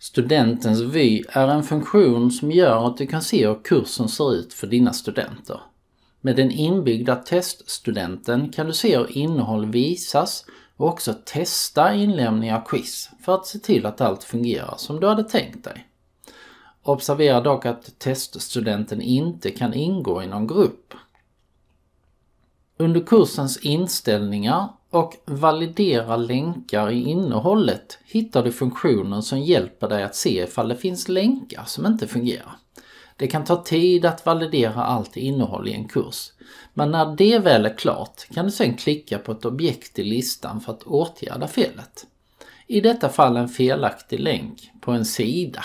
Studentens vy är en funktion som gör att du kan se hur kursen ser ut för dina studenter. Med den inbyggda teststudenten kan du se hur innehåll visas och också testa inlämningar och quiz för att se till att allt fungerar som du hade tänkt dig. Observera dock att teststudenten inte kan ingå i någon grupp. Under kursens inställningar och Validera länkar i innehållet hittar du funktionen som hjälper dig att se ifall det finns länkar som inte fungerar. Det kan ta tid att validera allt innehåll i en kurs, men när det väl är klart kan du sedan klicka på ett objekt i listan för att åtgärda felet. I detta fall en felaktig länk på en sida